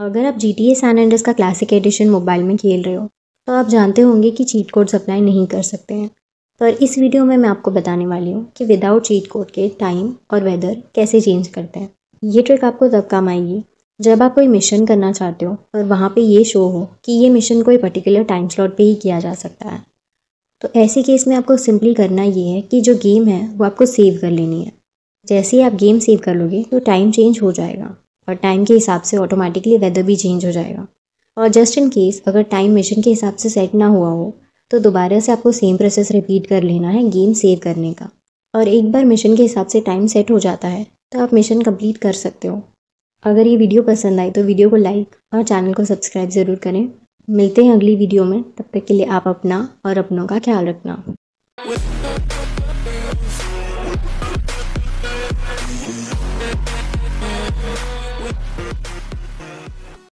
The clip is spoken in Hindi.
अगर आप G T A San Andreas का क्लासिक एडिशन मोबाइल में खेल रहे हो तो आप जानते होंगे कि चीट कोड अप्लाई नहीं कर सकते हैं पर तो इस वीडियो में मैं आपको बताने वाली हूँ कि विदाउट चीट कोड के टाइम और वेदर कैसे चेंज करते हैं ये ट्रिक आपको तब काम आएगी जब आप कोई मिशन करना चाहते हो और वहाँ पे ये शो हो कि ये मिशन कोई पर्टिकुलर टाइम स्लॉट पे ही किया जा सकता है तो ऐसे केस में आपको सिंपली करना ये है कि जो गेम है वो आपको सेव कर लेनी है जैसे ही आप गेम सेव कर लोगे तो टाइम चेंज हो जाएगा और टाइम के हिसाब से ऑटोमेटिकली वेदर भी चेंज हो जाएगा और जस्ट इन केस अगर टाइम मिशन के हिसाब से सेट ना हुआ हो तो दोबारा से आपको सेम प्रोसेस रिपीट कर लेना है गेम सेव करने का और एक बार मिशन के हिसाब से टाइम सेट हो जाता है तो आप मिशन कंप्लीट कर सकते हो अगर ये वीडियो पसंद आई तो वीडियो को लाइक और चैनल को सब्सक्राइब ज़रूर करें मिलते हैं अगली वीडियो में तब तक के लिए आप अपना और अपनों का ख्याल रखना